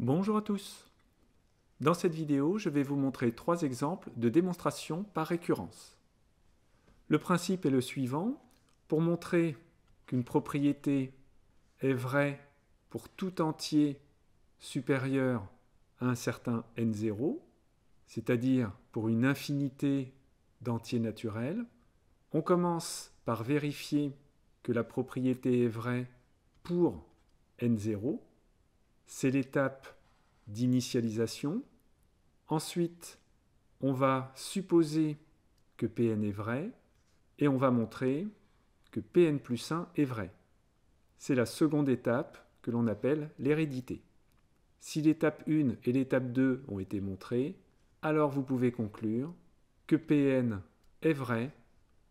Bonjour à tous Dans cette vidéo, je vais vous montrer trois exemples de démonstration par récurrence. Le principe est le suivant. Pour montrer qu'une propriété est vraie pour tout entier supérieur à un certain n0, c'est-à-dire pour une infinité d'entiers naturels, on commence par vérifier que la propriété est vraie pour n0 c'est l'étape d'initialisation. Ensuite, on va supposer que Pn est vrai et on va montrer que Pn plus 1 est vrai. C'est la seconde étape que l'on appelle l'hérédité. Si l'étape 1 et l'étape 2 ont été montrées, alors vous pouvez conclure que Pn est vrai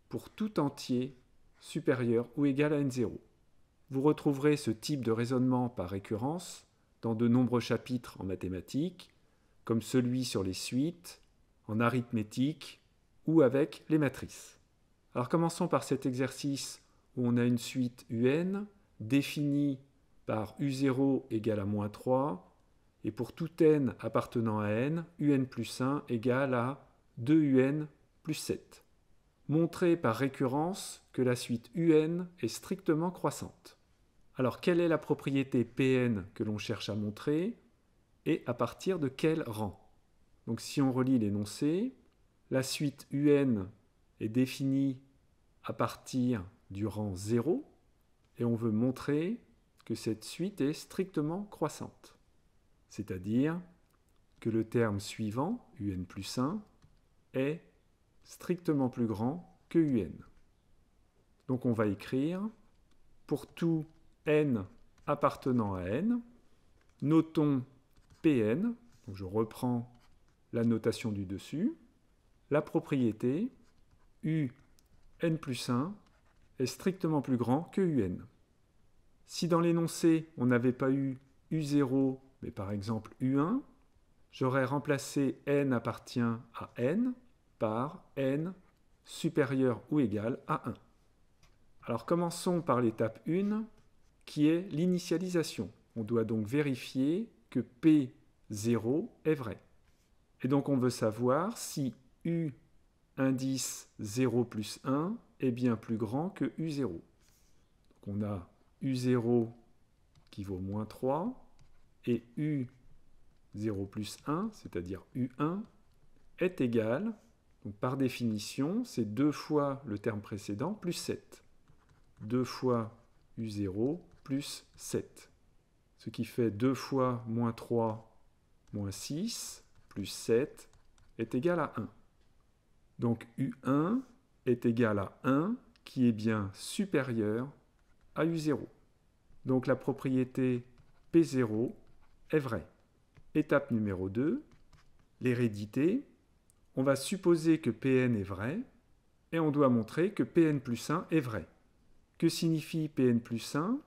pour tout entier supérieur ou égal à n0. Vous retrouverez ce type de raisonnement par récurrence dans de nombreux chapitres en mathématiques, comme celui sur les suites, en arithmétique ou avec les matrices. Alors commençons par cet exercice où on a une suite UN définie par U0 égale à moins 3, et pour tout n appartenant à n, un plus 1 égale à 2un plus 7. Montrer par récurrence que la suite un est strictement croissante. Alors, quelle est la propriété Pn que l'on cherche à montrer et à partir de quel rang Donc, si on relit l'énoncé, la suite Un est définie à partir du rang 0 et on veut montrer que cette suite est strictement croissante. C'est-à-dire que le terme suivant, un plus 1, est strictement plus grand que un. Donc on va écrire pour tout n appartenant à n. Notons Pn, je reprends la notation du dessus, la propriété U n plus 1 est strictement plus grand que UN. Si dans l'énoncé, on n'avait pas eu U0, mais par exemple U1, j'aurais remplacé n appartient à n par n supérieur ou égal à 1. Alors commençons par l'étape 1, qui est l'initialisation. On doit donc vérifier que P0 est vrai. Et donc on veut savoir si U indice 0 plus 1 est bien plus grand que U0. Donc on a U0 qui vaut moins 3 et U0 plus 1, c'est-à-dire U1, est égal, par définition, c'est 2 fois le terme précédent plus 7. 2 fois U0 plus 7. Ce qui fait 2 fois moins 3 moins 6 plus 7 est égal à 1. Donc U1 est égal à 1 qui est bien supérieur à U0. Donc la propriété P0 est vraie. Étape numéro 2, l'hérédité. On va supposer que Pn est vrai et on doit montrer que Pn plus 1 est vrai. Que signifie Pn plus 1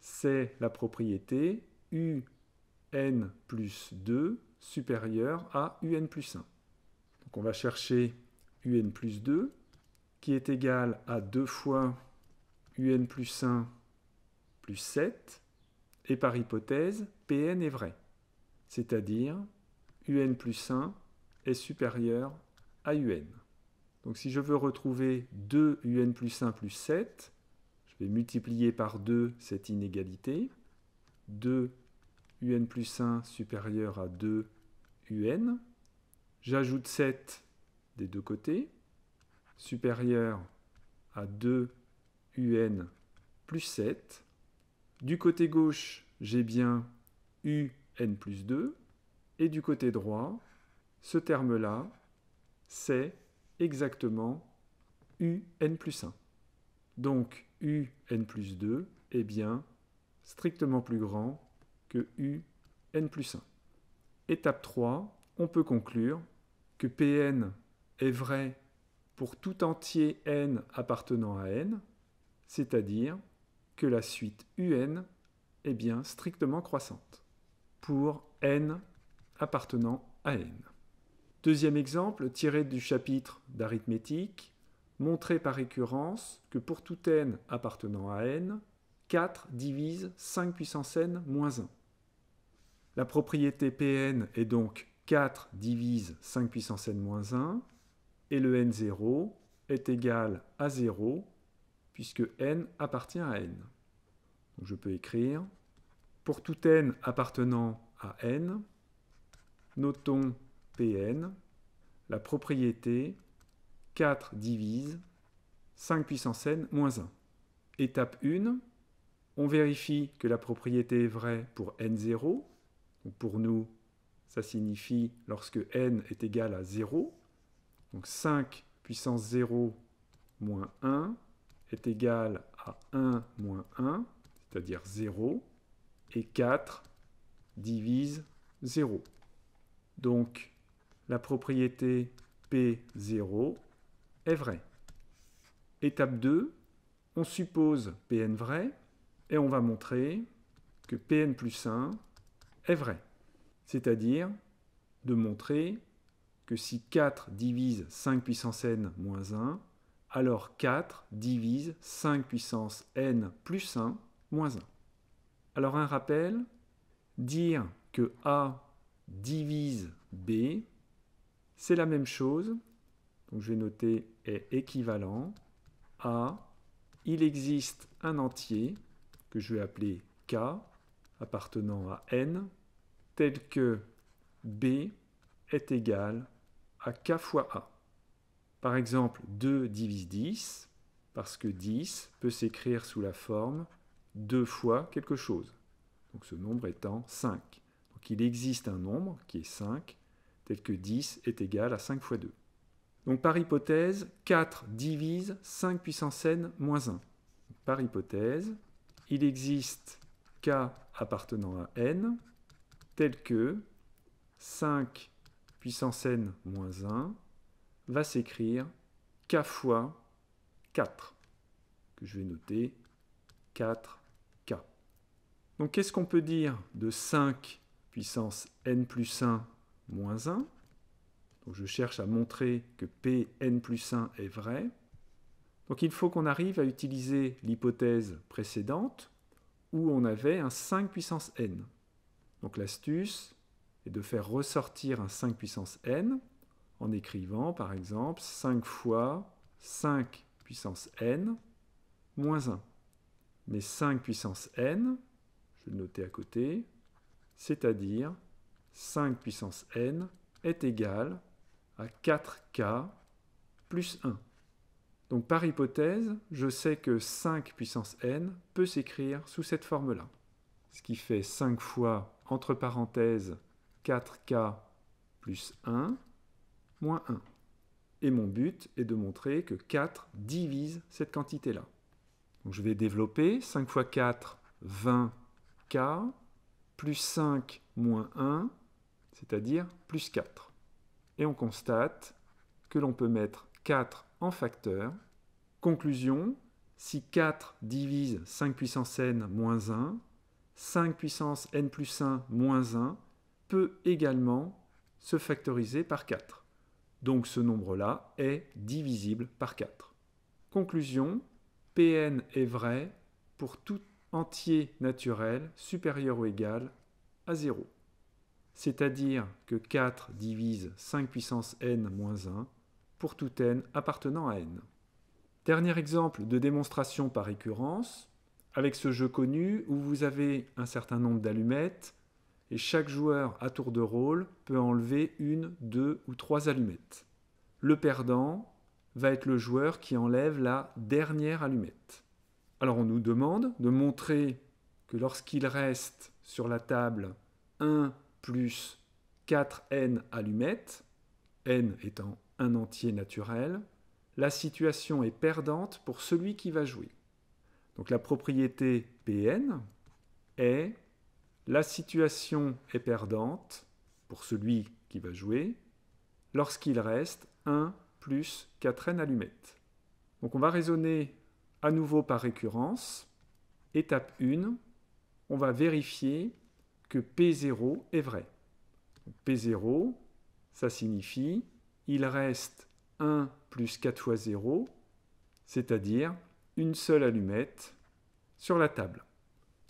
c'est la propriété un plus 2 supérieur à un plus 1. Donc on va chercher un plus 2 qui est égal à 2 fois un plus 1 plus 7 et par hypothèse, Pn est vrai. C'est-à-dire un plus 1 est supérieur à un. Donc si je veux retrouver 2 un plus 1 plus 7, je vais multiplier par 2 cette inégalité. 2 un plus 1 supérieur à 2 un. J'ajoute 7 des deux côtés, supérieur à 2 un plus 7. Du côté gauche, j'ai bien un plus 2. Et du côté droit, ce terme-là, c'est exactement un plus 1. Donc, UN plus 2 est bien strictement plus grand que UN plus 1. Étape 3, on peut conclure que Pn est vrai pour tout entier n appartenant à n, c'est-à-dire que la suite un est bien strictement croissante pour n appartenant à n. Deuxième exemple tiré du chapitre d'arithmétique, montrer par récurrence que pour tout n appartenant à n, 4 divise 5 puissance n moins 1. La propriété Pn est donc 4 divise 5 puissance n moins 1, et le n0 est égal à 0, puisque n appartient à n. je peux écrire, pour tout n appartenant à n, notons Pn, la propriété 4 divise 5 puissance n moins 1. Étape 1, on vérifie que la propriété est vraie pour n0. pour nous, ça signifie lorsque n est égal à 0. Donc 5 puissance 0 moins 1 est égal à 1 moins 1, c'est-à-dire 0. Et 4 divise 0. Donc la propriété P0 vrai. Étape 2, on suppose Pn vrai et on va montrer que Pn plus 1 est vrai. C'est-à-dire de montrer que si 4 divise 5 puissance n moins 1, alors 4 divise 5 puissance n plus 1 moins 1. Alors un rappel, dire que A divise B, c'est la même chose donc je vais noter est équivalent à il existe un entier que je vais appeler K appartenant à N tel que B est égal à K fois A. Par exemple, 2 divise 10, parce que 10 peut s'écrire sous la forme 2 fois quelque chose. Donc ce nombre étant 5. Donc il existe un nombre qui est 5, tel que 10 est égal à 5 fois 2. Donc par hypothèse, 4 divise 5 puissance n moins 1. Par hypothèse, il existe k appartenant à n tel que 5 puissance n moins 1 va s'écrire k fois 4, que je vais noter 4k. Donc qu'est-ce qu'on peut dire de 5 puissance n plus 1 moins 1 je cherche à montrer que Pn plus 1 est vrai. Donc il faut qu'on arrive à utiliser l'hypothèse précédente où on avait un 5 puissance n. Donc l'astuce est de faire ressortir un 5 puissance n en écrivant par exemple 5 fois 5 puissance n moins 1. Mais 5 puissance n, je vais le noter à côté, c'est-à-dire 5 puissance n est égal 4k plus 1. Donc par hypothèse, je sais que 5 puissance n peut s'écrire sous cette forme-là. Ce qui fait 5 fois, entre parenthèses, 4k plus 1 moins 1. Et mon but est de montrer que 4 divise cette quantité-là. je vais développer 5 fois 4, 20k, plus 5 moins 1, c'est-à-dire plus 4 et on constate que l'on peut mettre 4 en facteur. Conclusion, si 4 divise 5 puissance n moins 1, 5 puissance n plus 1 moins 1 peut également se factoriser par 4. Donc ce nombre-là est divisible par 4. Conclusion, Pn est vrai pour tout entier naturel supérieur ou égal à 0 c'est-à-dire que 4 divise 5 puissance n moins 1 pour tout n appartenant à n. Dernier exemple de démonstration par récurrence, avec ce jeu connu où vous avez un certain nombre d'allumettes et chaque joueur à tour de rôle peut enlever une, deux ou trois allumettes. Le perdant va être le joueur qui enlève la dernière allumette. Alors on nous demande de montrer que lorsqu'il reste sur la table 1 plus 4n allumettes, n étant un entier naturel, la situation est perdante pour celui qui va jouer. Donc la propriété Pn est la situation est perdante pour celui qui va jouer lorsqu'il reste 1 plus 4n allumettes. Donc on va raisonner à nouveau par récurrence. Étape 1, on va vérifier que P0 est vrai. P0, ça signifie il reste 1 plus 4 fois 0, c'est-à-dire une seule allumette sur la table.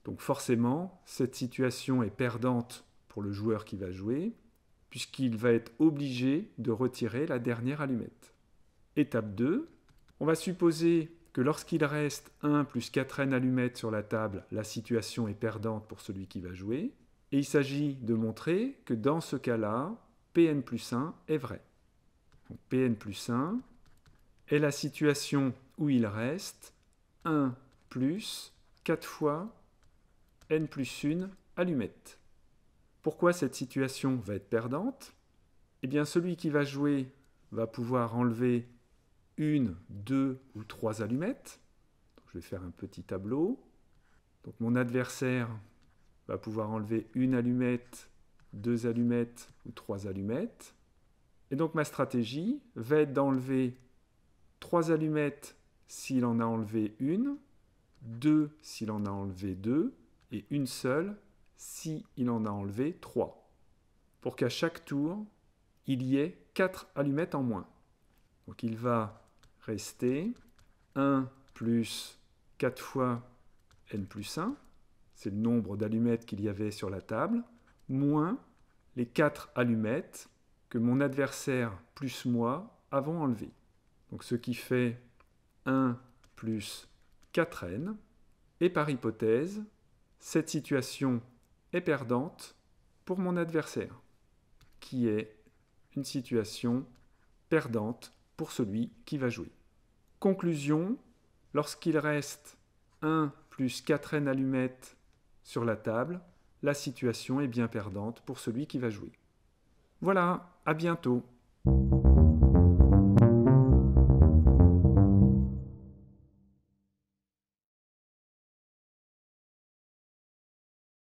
Donc forcément, cette situation est perdante pour le joueur qui va jouer, puisqu'il va être obligé de retirer la dernière allumette. Étape 2, on va supposer que lorsqu'il reste 1 plus 4n allumettes sur la table, la situation est perdante pour celui qui va jouer. Et il s'agit de montrer que dans ce cas-là, Pn plus 1 est vrai. Pn plus 1 est la situation où il reste 1 plus 4 fois n plus 1 allumettes. Pourquoi cette situation va être perdante Eh bien celui qui va jouer va pouvoir enlever une, deux ou trois allumettes. je vais faire un petit tableau. Donc mon adversaire va pouvoir enlever une allumette, deux allumettes ou trois allumettes. Et donc ma stratégie va être d'enlever trois allumettes s'il en a enlevé une, deux s'il en a enlevé deux, et une seule s'il en a enlevé trois. Pour qu'à chaque tour, il y ait quatre allumettes en moins. Donc il va rester 1 plus 4 fois n plus 1, c'est le nombre d'allumettes qu'il y avait sur la table, moins les 4 allumettes que mon adversaire plus moi avons enlevées. Donc ce qui fait 1 plus 4n, et par hypothèse, cette situation est perdante pour mon adversaire, qui est une situation perdante pour celui qui va jouer. Conclusion, lorsqu'il reste 1 plus 4n allumettes sur la table, la situation est bien perdante pour celui qui va jouer. Voilà, à bientôt.